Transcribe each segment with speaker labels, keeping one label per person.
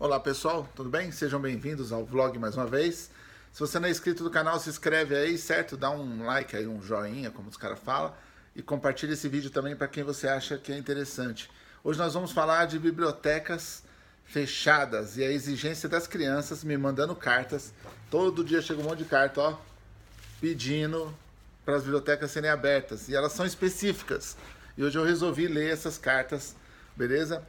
Speaker 1: Olá pessoal, tudo bem? Sejam bem-vindos ao vlog mais uma vez. Se você não é inscrito do canal, se inscreve aí, certo? Dá um like aí, um joinha, como os caras falam, e compartilha esse vídeo também para quem você acha que é interessante. Hoje nós vamos falar de bibliotecas fechadas e a exigência das crianças me mandando cartas. Todo dia chega um monte de carta, ó, pedindo para as bibliotecas serem abertas. E elas são específicas. E hoje eu resolvi ler essas cartas, beleza?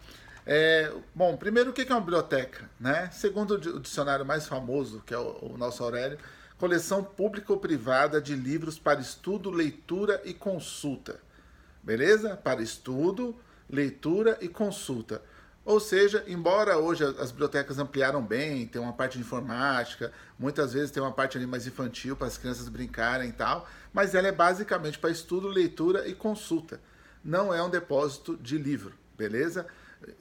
Speaker 1: É, bom, primeiro, o que é uma biblioteca? Né? Segundo o dicionário mais famoso, que é o, o nosso Aurélio, coleção pública ou privada de livros para estudo, leitura e consulta. Beleza? Para estudo, leitura e consulta. Ou seja, embora hoje as bibliotecas ampliaram bem, tem uma parte de informática, muitas vezes tem uma parte ali mais infantil para as crianças brincarem e tal, mas ela é basicamente para estudo, leitura e consulta. Não é um depósito de livro, beleza?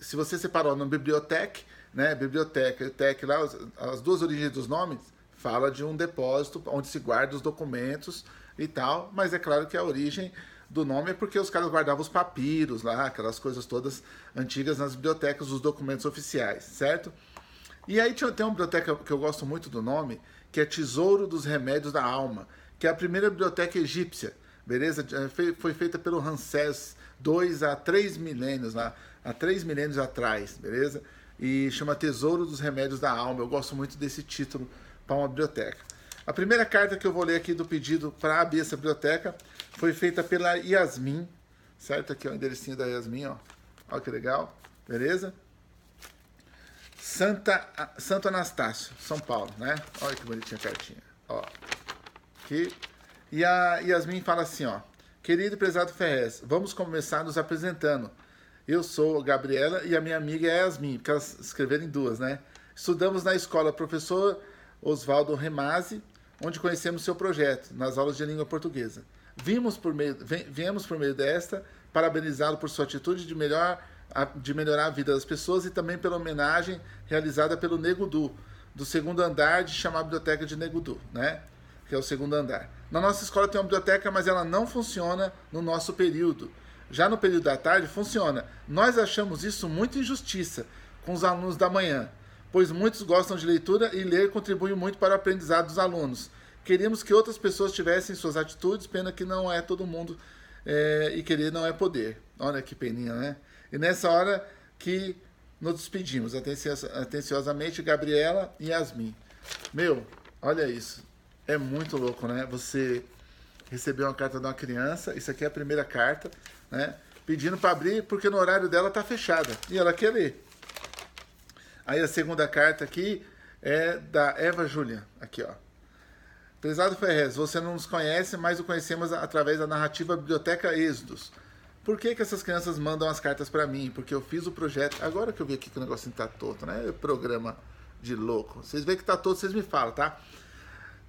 Speaker 1: se você separou na biblioteca, né, biblioteca e lá, as, duas origens dos nomes, fala de um depósito onde se guarda os documentos e tal, mas é claro que a origem do nome é porque os caras guardavam os papiros lá, aquelas coisas todas antigas nas bibliotecas, os documentos oficiais, certo? E aí tinha tem uma biblioteca que eu gosto muito do nome, que é Tesouro dos Remédios da Alma, que é a primeira biblioteca egípcia, beleza? Eh, foi feita pelo Ramsés 2 a 3 milênios lá há três milênios atrás, beleza? E chama Tesouro dos Remédios da Alma. Eu gosto muito desse título para uma biblioteca. A primeira carta que eu vou ler aqui do pedido para abrir essa biblioteca foi feita pela Yasmin, certo? Aqui é o enderecinho da Yasmin, ó. Olha que legal, beleza? Santa, ah, Santo Anastácio, São Paulo, né? Olha que bonitinha a cartinha, ó. Aqui. E a Yasmin fala assim, ó. Querido e prezado Ferrez, vamos começar nos apresentando. Eu sou a Gabriela e a minha amiga é Yasmin, porque elas escreveram em duas, né? Estudamos na escola professor Oswaldo Remasi, onde conhecemos seu projeto nas aulas de língua portuguesa. Vimos por meio, viemos por meio desta parabenizá-lo por sua atitude de, melhor, de melhorar a vida das pessoas e também pela homenagem realizada pelo Negudu, do segundo andar de chamar biblioteca de Negudu, né? Que é o segundo andar. Na nossa escola tem uma biblioteca, mas ela não funciona no nosso período já no período da tarde, funciona. Nós achamos isso muito injustiça com os alunos da manhã, pois muitos gostam de leitura e ler contribui muito para o aprendizado dos alunos. Queríamos que outras pessoas tivessem suas atitudes, pena que não é todo mundo é, e querer não é poder. Olha que peninha, né? E nessa hora que nos despedimos, atenciosamente, Gabriela e Yasmin. Meu, olha isso. É muito louco, né? Você recebeu uma carta de uma criança, isso aqui é a primeira carta, né? Pedindo para abrir porque no horário dela tá fechada e ela quer ler. Aí a segunda carta aqui é da Eva Julian, aqui ó. Prezado Ferrez, você não nos conhece, mas o conhecemos através da narrativa Biblioteca Êxodos. Por que, que essas crianças mandam as cartas para mim? Porque eu fiz o projeto. Agora que eu vi aqui que o negocinho tá todo, né? Programa de louco. Vocês veem que tá todo, vocês me falam, tá?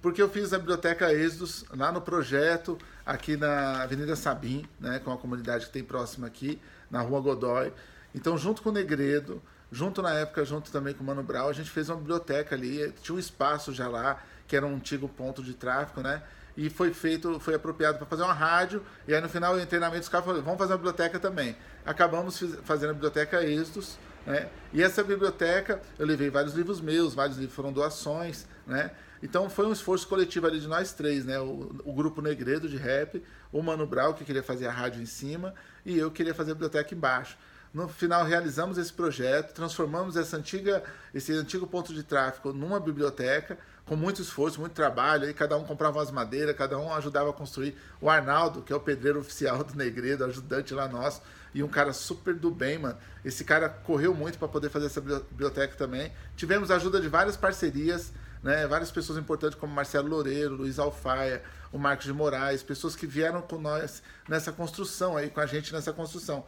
Speaker 1: porque eu fiz a biblioteca Êxodos lá no projeto, aqui na Avenida Sabim, né, com é a comunidade que tem próxima aqui, na Rua Godoy. Então, junto com o Negredo, junto na época, junto também com o Mano Brau, a gente fez uma biblioteca ali, tinha um espaço já lá, que era um antigo ponto de tráfico, né? E foi feito, foi apropriado para fazer uma rádio, e aí no final eu entrei na mente dos caras falei, vamos fazer uma biblioteca também. Acabamos fazendo a biblioteca Êxodos, né? E essa biblioteca, eu levei vários livros meus, vários livros foram doações, né? Então foi um esforço coletivo ali de nós três, né? O, o, grupo Negredo de rap, o Mano Brau, que queria fazer a rádio em cima, e eu queria fazer a biblioteca embaixo. No final realizamos esse projeto, transformamos essa antiga, esse antigo ponto de tráfego numa biblioteca, com muito esforço, muito trabalho, aí cada um comprava umas madeiras, cada um ajudava a construir. O Arnaldo, que é o pedreiro oficial do Negredo, ajudante lá nosso, e um cara super do bem, mano. Esse cara correu muito para poder fazer essa biblioteca também. Tivemos ajuda de várias parcerias, né? Várias pessoas importantes como Marcelo Loureiro, Luiz Alfaia, o Marcos de Moraes, pessoas que vieram com nós nessa construção aí, com a gente nessa construção.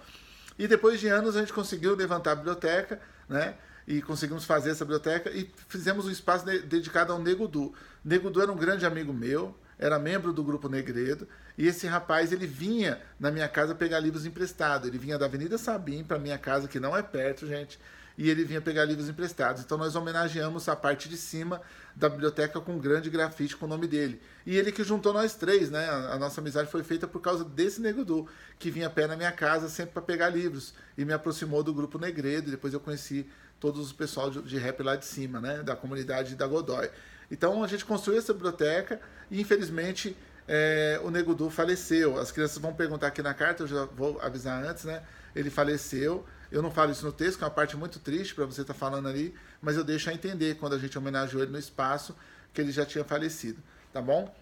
Speaker 1: E depois de anos a gente conseguiu levantar a biblioteca, né? E conseguimos fazer essa biblioteca e fizemos um espaço de dedicado ao Negudu. Negudu era um grande amigo meu, era membro do grupo Negredo, e esse rapaz ele vinha na minha casa pegar livros emprestados. Ele vinha da Avenida Sabim para minha casa, que não é perto, gente e ele vinha pegar livros emprestados. Então nós homenageamos a parte de cima da biblioteca com um grande grafite com o nome dele. E ele que juntou nós três, né? A nossa amizade foi feita por causa desse negudu que vinha a pé na minha casa sempre para pegar livros e me aproximou do grupo Negredo. depois eu conheci todos os pessoal de, rap lá de cima, né? Da comunidade da Godoy. Então a gente construiu essa biblioteca e infelizmente é, o negudu faleceu. As crianças vão perguntar aqui na carta, eu já vou avisar antes, né? Ele faleceu eu não falo isso no texto, que é uma parte muito triste para você estar tá falando ali, mas eu deixo a entender quando a gente homenageou ele no espaço que ele já tinha falecido, tá bom?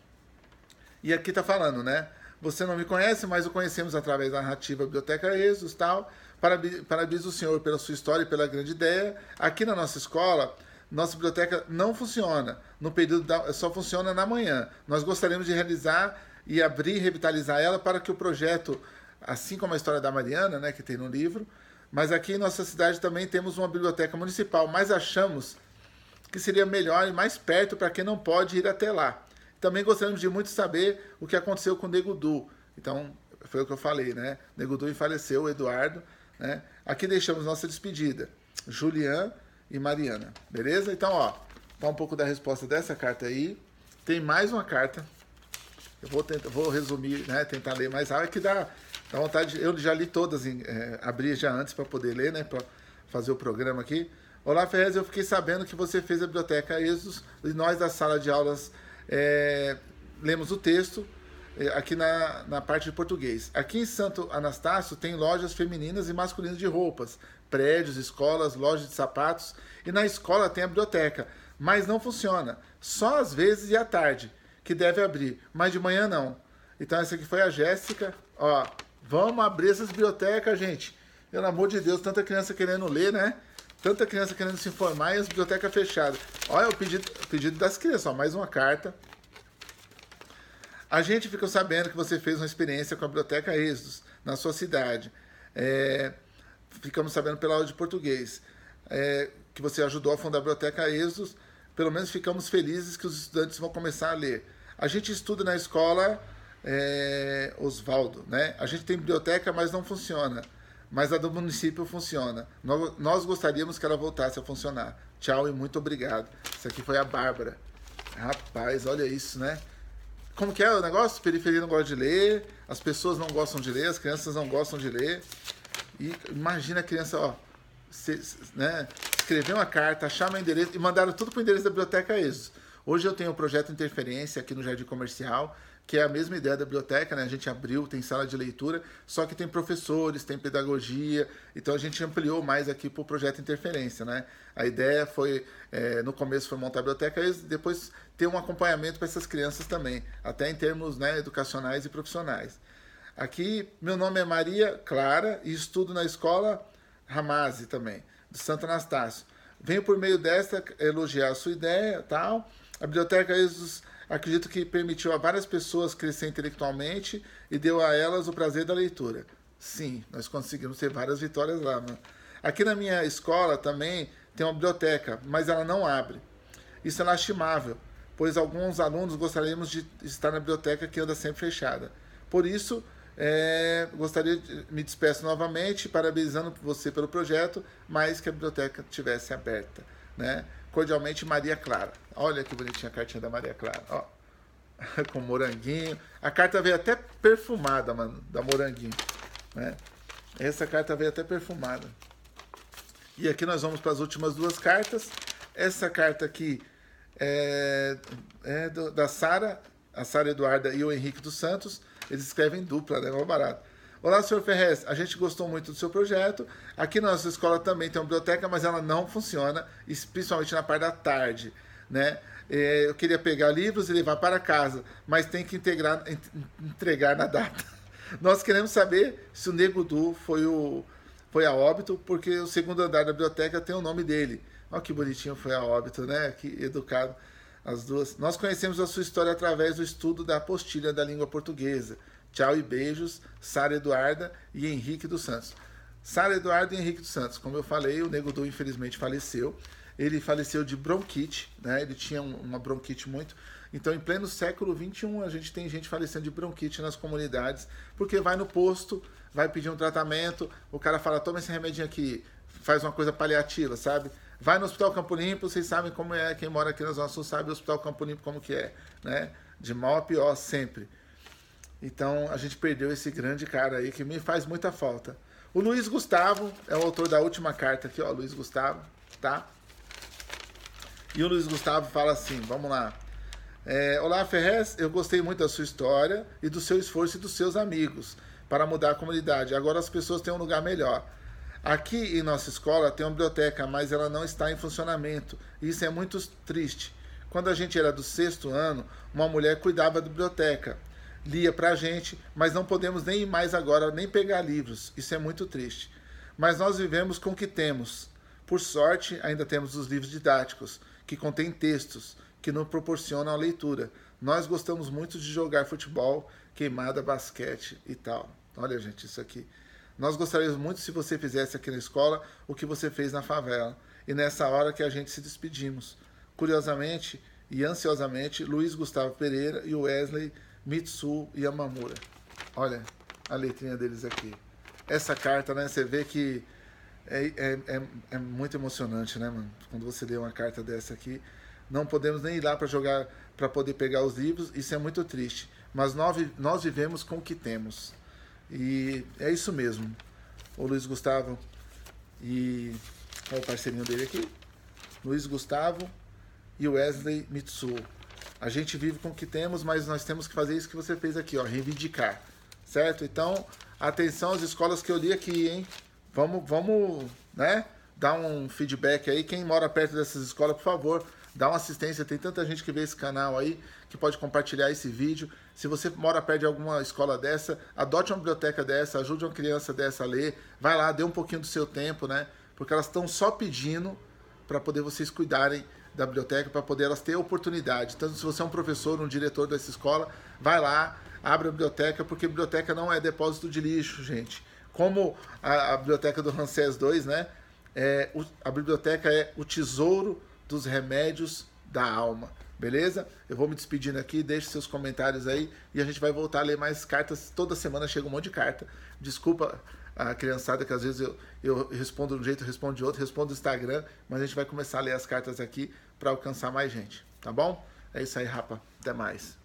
Speaker 1: E aqui está falando, né? Você não me conhece, mas o conhecemos através da narrativa Biblioteca Jesus tal. Parabéns o senhor pela sua história e pela grande ideia. Aqui na nossa escola, nossa biblioteca não funciona. No período da, só funciona na manhã. Nós gostaríamos de realizar e abrir, revitalizar ela para que o projeto, assim como a história da Mariana, né, que tem no livro, mas aqui em nossa cidade também temos uma biblioteca municipal, mas achamos que seria melhor e mais perto para quem não pode ir até lá. Também gostaríamos de muito saber o que aconteceu com o Negudu. Então, foi o que eu falei, né? Negudu faleceu, Eduardo. Né? Aqui deixamos nossa despedida. Julian e Mariana. Beleza? Então, ó, tá um pouco da resposta dessa carta aí. Tem mais uma carta. Eu vou, tentar, vou resumir, né? Tentar ler mais rápido, ah, é que dá Dá tá vontade, eu já li todas, é, abri já antes para poder ler, né, para fazer o programa aqui. Olá, Ferrez, eu fiquei sabendo que você fez a biblioteca Exos e nós da sala de aulas é, lemos o texto é, aqui na, na parte de português. Aqui em Santo Anastácio tem lojas femininas e masculinas de roupas, prédios, escolas, lojas de sapatos e na escola tem a biblioteca, mas não funciona, só às vezes e à tarde, que deve abrir, mas de manhã não. Então essa aqui foi a Jéssica, ó, Vamos abrir essas bibliotecas, gente. Pelo amor de Deus, tanta criança querendo ler, né? Tanta criança querendo se informar e as bibliotecas fechadas. Olha o pedido, pedido das crianças, ó, mais uma carta. A gente ficou sabendo que você fez uma experiência com a Biblioteca Êxodos na sua cidade. É, ficamos sabendo pela aula de português é, que você ajudou a fundar a Biblioteca Êxodos. Pelo menos ficamos felizes que os estudantes vão começar a ler. A gente estuda na escola é, Oswaldo, né? A gente tem biblioteca, mas não funciona. Mas a do município funciona. Nós, gostaríamos que ela voltasse a funcionar. Tchau e muito obrigado. Isso aqui foi a Bárbara. Rapaz, olha isso, né? Como que é o negócio? Periferia não gosta de ler, as pessoas não gostam de ler, as crianças não gostam de ler. E imagina a criança, ó, se, né, escrever uma carta, achar meu endereço e mandaram tudo para o endereço da biblioteca é isso. Hoje eu tenho o um projeto Interferência aqui no Jardim Comercial, que é a mesma ideia da biblioteca, né? A gente abriu, tem sala de leitura, só que tem professores, tem pedagogia, então a gente ampliou mais aqui para o projeto Interferência, né? A ideia foi, é, no começo foi montar a biblioteca e depois ter um acompanhamento para essas crianças também, até em termos né, educacionais e profissionais. Aqui, meu nome é Maria Clara e estudo na escola Ramazzi também, de Santo Anastácio. Venho por meio desta elogiar a sua ideia tal. A biblioteca Jesus acredito que permitiu a várias pessoas crescer intelectualmente e deu a elas o prazer da leitura. Sim, nós conseguimos ter várias vitórias lá. Né? Aqui na minha escola também tem uma biblioteca, mas ela não abre. Isso é lastimável, pois alguns alunos gostaríamos de estar na biblioteca que anda sempre fechada. Por isso, é, gostaria de, me despeço novamente, parabenizando você pelo projeto, mas que a biblioteca tivesse aberta, né? Cordialmente, Maria Clara. Olha que bonitinha a cartinha da Maria Clara. Ó, com moranguinho. A carta veio até perfumada, mano, da moranguinho. Né? Essa carta veio até perfumada. E aqui nós vamos para as últimas duas cartas. Essa carta aqui é, é do, da Sara, a Sara Eduarda e o Henrique dos Santos. Eles escrevem dupla, né? Mó barato. Olá, senhor Ferrez, a gente gostou muito do seu projeto. Aqui na nossa escola também tem uma biblioteca, mas ela não funciona, principalmente na parte da tarde. Né? É, eu queria pegar livros e levar para casa, mas tem que integrar, entregar na data. Nós queremos saber se o Nego Du foi, o, foi a óbito, porque o segundo andar da biblioteca tem o nome dele. Olha que bonitinho foi a óbito, né? Que educado as duas. Nós conhecemos a sua história através do estudo da apostilha da língua portuguesa. Tchau e beijos, Sara Eduarda e Henrique dos Santos. Sara Eduarda e Henrique dos Santos, como eu falei, o Nego Du infelizmente faleceu. Ele faleceu de bronquite, né? Ele tinha uma bronquite muito. Então, em pleno século XXI, a gente tem gente falecendo de bronquite nas comunidades, porque vai no posto, vai pedir um tratamento, o cara fala, toma esse remedinho aqui, faz uma coisa paliativa, sabe? Vai no Hospital Campo Limpo, vocês sabem como é, quem mora aqui na Zona Sul sabe o Hospital Campo Limpo como que é, né? De mal a pior sempre. Então a gente perdeu esse grande cara aí que me faz muita falta. O Luiz Gustavo é o autor da última carta aqui, ó, Luiz Gustavo, tá? E o Luiz Gustavo fala assim, vamos lá. É, Olá Ferrez, eu gostei muito da sua história e do seu esforço e dos seus amigos para mudar a comunidade. Agora as pessoas têm um lugar melhor. Aqui em nossa escola tem uma biblioteca, mas ela não está em funcionamento. Isso é muito triste. Quando a gente era do sexto ano, uma mulher cuidava da biblioteca lia para a gente, mas não podemos nem ir mais agora, nem pegar livros. Isso é muito triste. Mas nós vivemos com o que temos. Por sorte, ainda temos os livros didáticos, que contêm textos, que nos proporcionam a leitura. Nós gostamos muito de jogar futebol, queimada, basquete e tal. Olha, gente, isso aqui. Nós gostaríamos muito se você fizesse aqui na escola o que você fez na favela. E nessa hora que a gente se despedimos. Curiosamente e ansiosamente, Luiz Gustavo Pereira e Wesley Mitsu Yamamura. Olha a letrinha deles aqui. Essa carta, né? Você vê que é, é, é, é muito emocionante, né, mano? Quando você lê uma carta dessa aqui. Não podemos nem ir lá para jogar, para poder pegar os livros. Isso é muito triste. Mas nós, vivemos com o que temos. E é isso mesmo. O Luiz Gustavo e. É o parceirinho dele aqui? Luiz Gustavo e Wesley Mitsuo. A gente vive com o que temos, mas nós temos que fazer isso que você fez aqui, ó, reivindicar, certo? Então, atenção às escolas que eu li aqui, hein? Vamos, vamos, né? Dar um feedback aí. Quem mora perto dessas escolas, por favor, dá uma assistência. Tem tanta gente que vê esse canal aí que pode compartilhar esse vídeo. Se você mora perto de alguma escola dessa, adote uma biblioteca dessa, ajude uma criança dessa a ler. Vai lá, dê um pouquinho do seu tempo, né? Porque elas estão só pedindo para poder vocês cuidarem da biblioteca para poder elas ter oportunidade. Então, se você é um professor, um diretor dessa escola, vai lá, abre a biblioteca, porque a biblioteca não é depósito de lixo, gente. Como a, a biblioteca do Ramsés II, né? É, o, a biblioteca é o tesouro dos remédios da alma. Beleza? Eu vou me despedindo aqui, deixe seus comentários aí e a gente vai voltar a ler mais cartas. Toda semana chega um monte de carta. Desculpa a criançada, que às vezes eu, eu respondo de um jeito, respondo de outro, respondo do Instagram, mas a gente vai começar a ler as cartas aqui para alcançar mais gente, tá bom? É isso aí, rapa. Até mais.